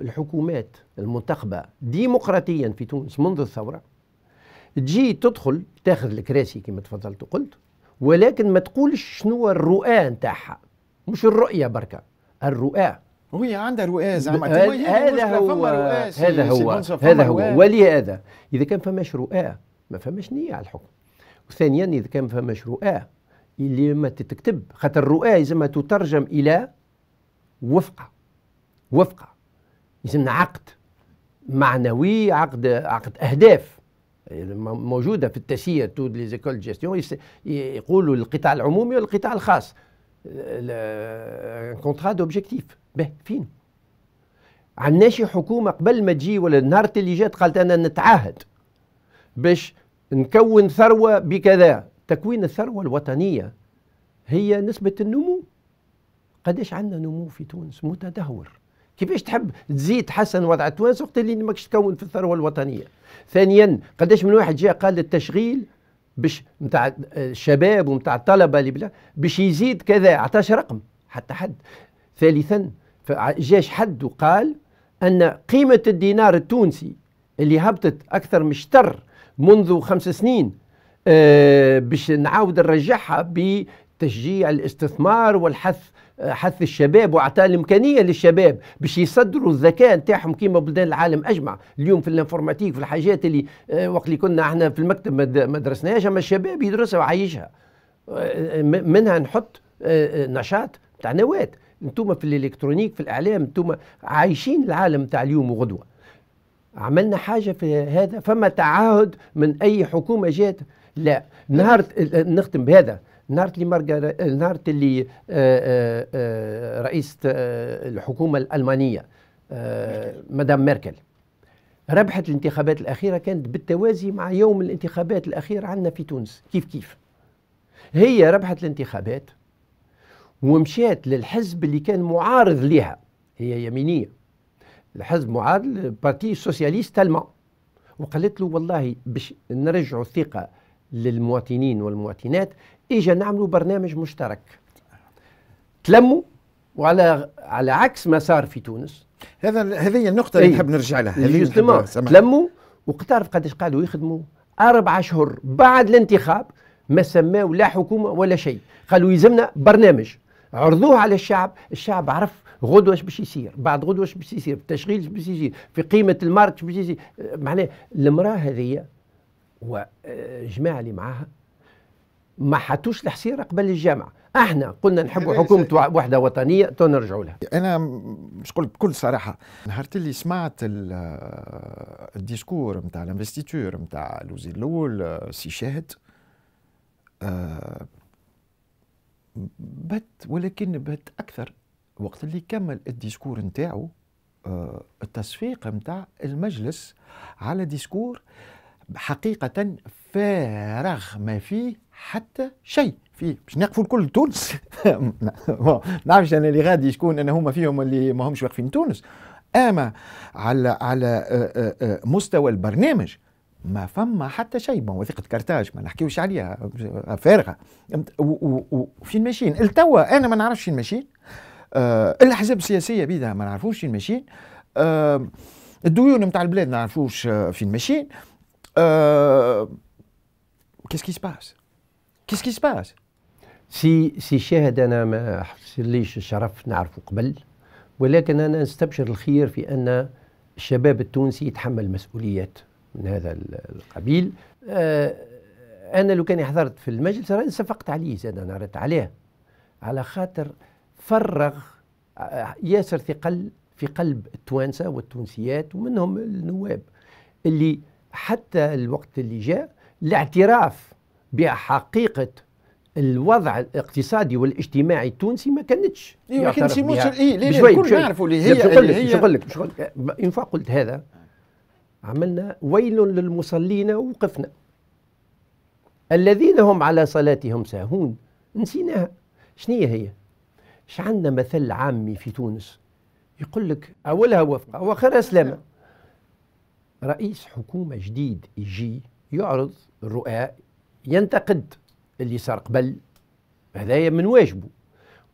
الحكومات المنتخبة ديمقراطيا في تونس منذ الثورة تجي تدخل تاخذ الكراسي كما تفضلت وقلت ولكن ما تقولش شنو الرؤى نتاعها مش الرؤية بركة الرؤى وهي عندها رؤى زعما هذا هو هذا هو هذا هو ولهذا اذا كان فماش رؤى ما فماش نيه على الحكم وثانيا اذا كان فماش رؤى اللي ما تتكتب خاطر الرؤى ما تترجم الى وفقه وفقه يسمنا عقد معنوي عقد عقد اهداف يعني موجوده في التسيير تو ليزيكول جيستيون يقولوا القطاع العمومي والقطاع الخاص كونترا دوبجيكتيف به فين عندناش حكومه قبل ما تجي ولا النهار اللي جات قالت انا نتعاهد باش نكون ثروه بكذا تكوين الثروه الوطنيه هي نسبه النمو قداش عندنا نمو في تونس متدهور كيفاش تحب تزيد تحسن وضع تونس وقت اللي ماكش تكون في الثروه الوطنيه ثانيا قداش من واحد جاء قال للتشغيل باش نتاع الشباب ونتاع الطلبه اللي بلا باش يزيد كذا عطاش رقم حتى حد ثالثا جاش حد وقال ان قيمه الدينار التونسي اللي هبطت اكثر من شطر منذ خمس سنين آه باش نعاود نرجعها ب تشجيع الاستثمار والحث حث الشباب واعطاء الامكانيه للشباب باش يصدروا الذكاء نتاعهم كيما بلدان العالم اجمع اليوم في الانفورماتيك في الحاجات اللي آه، وقت اللي كنا احنا في المكتب ما درسناهاش اما الشباب يدرسها وعايشها آه، آه، منها نحط نشاط تاع نواه انتم في الالكترونيك في الاعلام انتم عايشين العالم تاع اليوم وغدوه عملنا حاجه في هذا فما تعهد من اي حكومه جات لا نهار نختم بهذا نهار اللي مرقر... آه، نهار اللي آه، آه، رئيسة الحكومة الألمانية مدام ميركل ربحت الانتخابات الأخيرة كانت بالتوازي مع يوم الانتخابات الاخيره عندنا في تونس كيف كيف هي ربحت الانتخابات ومشات للحزب اللي كان معارض لها هي يمينية الحزب معارض بارتي سوسياليست المان وقالت له والله باش نرجعوا الثقة للمواطنين والمواطنات اجا نعملوا برنامج مشترك تلموا وعلى على عكس ما صار في تونس هذا هذه النقطة اللي إيه. نحب نرجع لها هذه تلموا وقتعرف قداش قعدوا يخدموا أربع أشهر بعد الانتخاب ما سماوا لا حكومة ولا شيء قالوا يلزمنا برنامج عرضوه على الشعب الشعب عرف غدوة اش باش يصير بعد غدوة اش باش يصير في التشغيل اش باش يصير في قيمة المارك اش باش يصير معناه المرأة هذه وجماعة آه، اللي معاها ما حطوش الحصيره قبل الجامعه احنا قلنا نحبوا حكومه وحده وطنيه تو نرجعوا لها انا مش قلت بكل صراحه نهار اللي سمعت الديسكور نتاع الانفستيتور نتاع الوزير الاول سي شاهد آه، بات ولكن بات اكثر وقت اللي كمل الديسكور نتاعو آه، التصفيق نتاع المجلس على ديسكور حقيقه فارغ ما فيه حتى شيء فيه باش نقفوا الكل تونس ما نعرفش انا اللي غادي شكون انا هما فيهم اللي ما همش واقفين تونس اما على على آه، آه، آه، مستوى البرنامج ما فما حتى شيء ما وثيقة كرتاج ما نحكيوش عليها فارغة وفين ماشيين التوا أنا ما نعرفش فين ماشيين أه الأحزاب السياسية بيدها ما نعرفوش فين ماشيين أه الديون نتاع البلاد ما نعرفوش فين ماشيين أه كيس كي سباس كيس كي سباس سي سي شاهد انا ما حصليش الشرف نعرفه قبل ولكن انا نستبشر الخير في ان الشباب التونسي يتحمل مسؤوليات من هذا القبيل انا لو كان حضرت في المجلس راني صفقت عليه زاد انا ردت عليه على خاطر فرغ ياسر ثقل في قلب التوانسه والتونسيات ومنهم النواب اللي حتى الوقت اللي جاء الاعتراف بحقيقه الوضع الاقتصادي والاجتماعي التونسي ما كانتش اي ما كانتش مش اي ليه الكل نعرفوا اللي هي باش نقول لك باش نقول لك باش نقول لك قلت هذا عملنا ويل للمصلين وقفنا الذين هم على صلاتهم ساهون نسيناها شنية هي ش عندنا مثل عامي في تونس يقول لك اولها وفقه واخرها سلامه نعم. رئيس حكومه جديد يجي يعرض الرؤى ينتقد اللي صار قبل هذايا من واجبه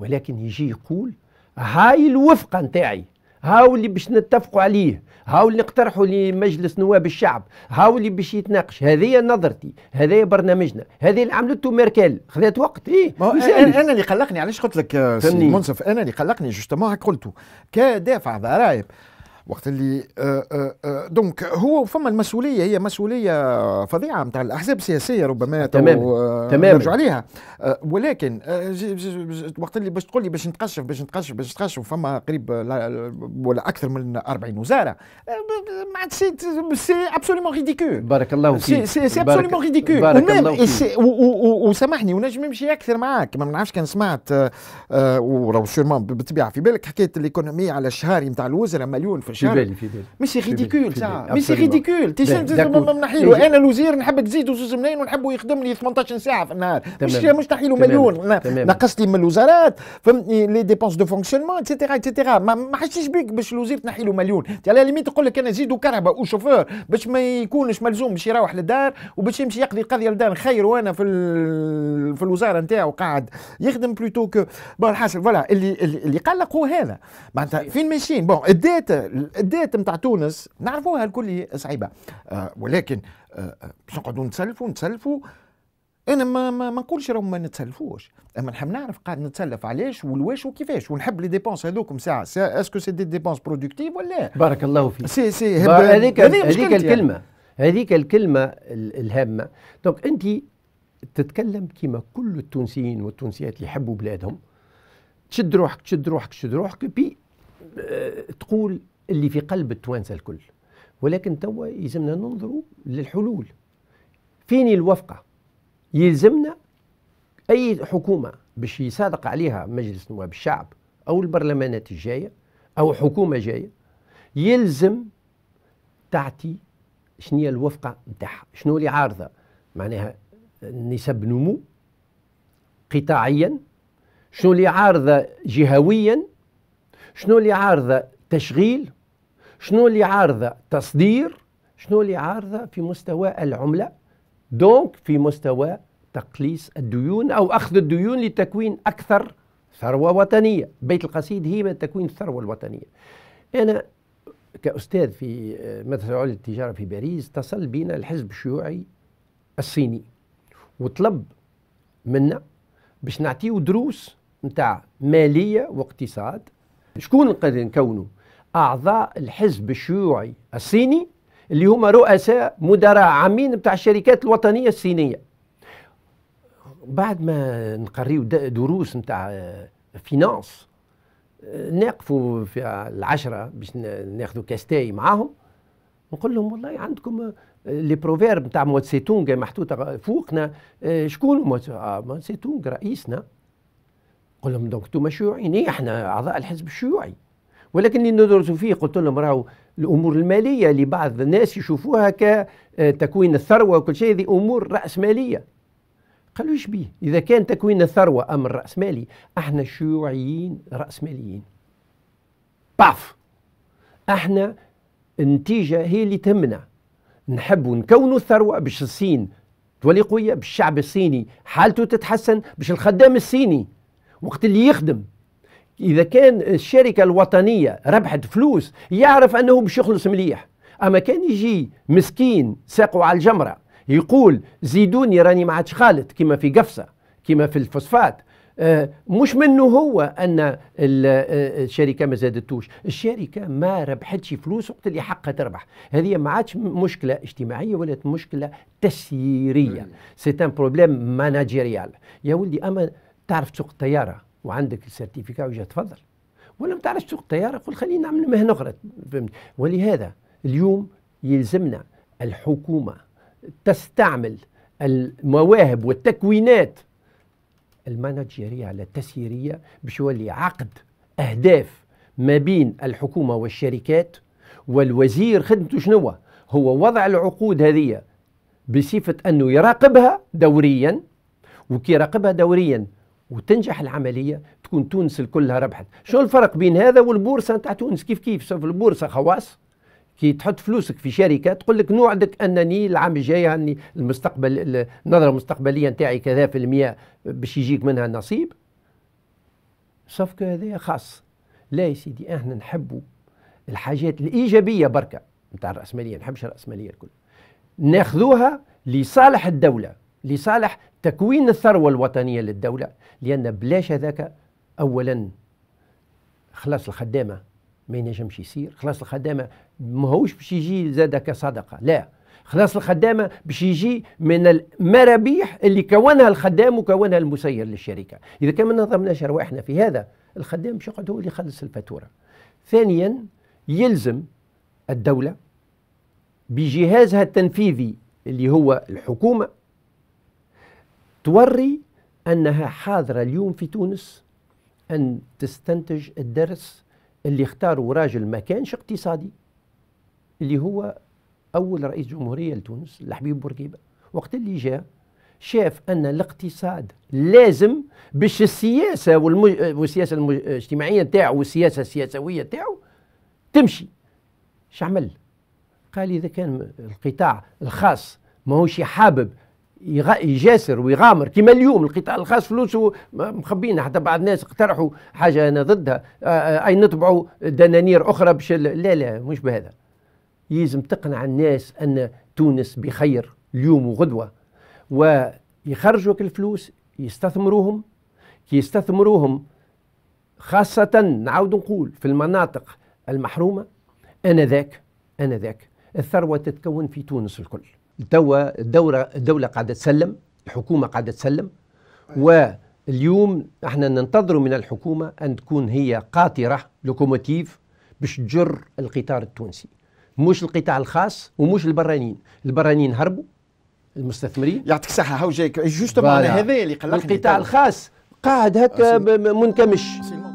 ولكن يجي يقول هاي الوفقة نتاعي هاو اللي باش نتفقوا عليه هاو اللي نقترحوا لمجلس نواب الشعب هاو اللي باش يتناقش هذه نظرتي هذا برنامجنا هذه اللي عملته ميركل خذات وقت ايه أنا, انا اللي قلقني علاش قلت لك سي منصف انا اللي قلقني جوستومون قلته كدافع ضرائب وقت اللي آه، آه، آه، دونك هو فما المسؤوليه هي مسؤوليه فظيعه نتاع الاحزاب السياسيه ربما تمام تمام نرجعوا عليها ولكن وقت اللي باش تقول لي باش نتقشف باش نتقشف باش نتقشف فما قريب ولا اكثر من 40 وزاره ما عادش سي ابسوليومون ريديكول بارك الله فيك سي سي ريديكول بارك الله فيك وسامحني ونجم نمشي اكثر معاك ما نعرفش كان سمعت وراو سيرمون بالطبيعه في بالك حكايه الايكونومي على الشهاري نتاع الوزراء مليون في في بالي في بالي مي سي ريديكول مي سي ريديكول تي نحيلو انا الوزير نحب تزيدوا زوز ملايين ونحبوا يخدم لي 18 ساعه في النهار مش مش تحيلو مليون نقصتي من الوزارات فهمتني لي ديبونس دو فونكسيونمون اتسيتيرا اتسيتيرا ما حشيش بيك باش الوزير تنحي له مليون على ليميت تقول لك انا زيدوا كهرباء وشوفور باش ما يكونش ملزوم باش يروح للدار وباش يمشي يقضي القضيه للدار خير وانا في في الوزاره نتاعو قاعد يخدم بلوتو كو بون حاصل فوالا اللي اللي قلق هو هذا معناتها فين ماشيين بون الداتا الدات إيه نتاع تونس نعرفوها الكل صعيبه آه ولكن آه, آه، باش نقعدوا نتسلفوا نتسلفوا انا ما ما, ما نقولش راهم ما نتسلفوش اما نحب نعرف قاعد نتسلف علاش والواش وكيفاش ونحب لي ديبونس هذوكم ساعه سا اسكو سي دي ديبونس برودكتيف ولا بارك الله فيك سي سي هذيك هذيك يعني. الكلمه هذيك الكلمه الهامه دونك انت تتكلم كما كل التونسيين والتونسيات اللي يحبوا بلادهم تشد روحك تشد روحك تشد روحك بي آه، تقول اللي في قلب التوانسه الكل ولكن توا يلزمنا ننظروا للحلول فين الوفقه يلزمنا اي حكومه باش يصادق عليها مجلس نواب الشعب او البرلمانات الجايه او حكومه جايه يلزم تعطي شنو هي الوفقه نتاعها شنو اللي عارضه معناها نسب نمو قطاعيا شنو اللي عارضه جهويا شنو اللي عارضه تشغيل شنو اللي عارضه تصدير شنو اللي عارضه في مستوى العمله دونك في مستوى تقليص الديون او اخذ الديون لتكوين اكثر ثروه وطنيه بيت القصيد هي تكوين الثروه الوطنيه انا كاستاذ في آه، مدرسه العليا للتجاره في باريس اتصل بنا الحزب الشيوعي الصيني وطلب منا باش نعطيو دروس نتاع ماليه واقتصاد شكون نقدر نكونه اعضاء الحزب الشيوعي الصيني اللي هما رؤساء مدراء عامين بتاع الشركات الوطنيه الصينيه بعد ما نقريو دروس نتاع آه، فينانس آه، نقفوا في العشرة باش ناخذوا كاستاي معاهم نقول لهم والله عندكم آه، لي بروفيرب نتاع موات تونغ محطوطه فوقنا شكون موات تونغ رئيسنا نقول لهم دونك انتم شيوعيين إيه، احنا اعضاء الحزب الشيوعي ولكن اللي ندرس فيه قلت لهم راهو الامور الماليه اللي بعض الناس يشوفوها كتكوين آه، الثروه وكل شيء هذه امور راسماليه قالوا ايش بيه اذا كان تكوين الثروه امر راسمالي احنا الشيوعيين راسماليين باف احنا النتيجه هي اللي تهمنا نحب نكونوا الثروه باش الصين تولي قويه باش الشعب الصيني حالته تتحسن باش الخدام الصيني وقت اللي يخدم اذا كان الشركه الوطنيه ربحت فلوس يعرف انه باش يخلص مليح اما كان يجي مسكين ساقه على الجمره يقول زيدوني راني ما عادش خالد كما في قفصه كما في الفوسفات آه، مش منه هو ان آه، الشركه ما زادتوش الشركه ما ربحتش فلوس وقت اللي حقها تربح هذه ما عادش مشكله اجتماعيه ولا مشكله تسييريه سي ان بروبليم ماناجيريال يا ولدي اما تعرف تسوق الطياره وعندك السيرتيفيكا وجا تفضل ولا ما تعرفش تسوق الطياره قول خليني نعمل مهنه اخرى فهمت ولهذا اليوم يلزمنا الحكومه تستعمل المواهب والتكوينات المانجيريه على التسييريه باش يولي عقد اهداف ما بين الحكومه والشركات والوزير خدمته شنو هو وضع العقود هذه بصفه انه يراقبها دوريا وكي يراقبها دوريا وتنجح العمليه تكون تونس كلها ربحت شنو الفرق بين هذا والبورصه نتاع تونس كيف كيف في البورصه خواص كي تحط فلوسك في شركه تقول لك نوعدك انني العام الجاي اني المستقبل النظره المستقبليه نتاعي كذا في المئه باش يجيك منها نصيب صفك هذا خاص لا يا سيدي احنا نحبوا الحاجات الايجابيه بركه نتاع الراسماليه نحبش الراسماليه الكل ناخذوها لصالح الدوله لصالح تكوين الثروة الوطنية للدولة لأن بلاش هذاك أولا خلاص الخدامة ما ينجمش يصير خلاص الخدامة ماهوش باش يجي زاد كصدقة لا خلاص الخدامة باش يجي من المرابيح اللي كونها الخدام وكونها المسير للشركة إذا كان ما نظمناش أرواحنا في هذا الخدام باش يقعد هو اللي يخلص الفاتورة ثانيا يلزم الدولة بجهازها التنفيذي اللي هو الحكومة توري أنها حاضرة اليوم في تونس أن تستنتج الدرس اللي اختاره راجل ما كانش اقتصادي اللي هو أول رئيس جمهورية لتونس الحبيب بورقيبة وقت اللي جاء شاف أن الاقتصاد لازم باش السياسة والمج... والسياسة الاجتماعية نتاعو والسياسة السياسوية نتاعو تمشي شعمل قال إذا كان القطاع الخاص ماهوش حابب يجاسر ويغامر كما اليوم القطاع الخاص فلوسه مخبين حتى بعض الناس اقترحوا حاجه انا ضدها اي نطبعوا دنانير اخرى باش لا لا مش بهذا يلزم تقنع الناس ان تونس بخير اليوم وغدوه ويخرجوك الفلوس يستثمروهم كي يستثمروهم خاصة نعاود نقول في المناطق المحرومة أنا ذاك أنا ذاك الثروة تتكون في تونس الكل توا الدوره الدوله قاعده تسلم الحكومه قاعده تسلم أيوة. واليوم احنا ننتظر من الحكومه ان تكون هي قاطره لوكوموتيف باش تجر القطار التونسي مش القطاع الخاص ومش البرانين البرانين هربوا المستثمرين يعطيك صحة هاو جايك إيه، جوستومون هذا اللي قلقني القطاع الخاص قاعد هكا منكمش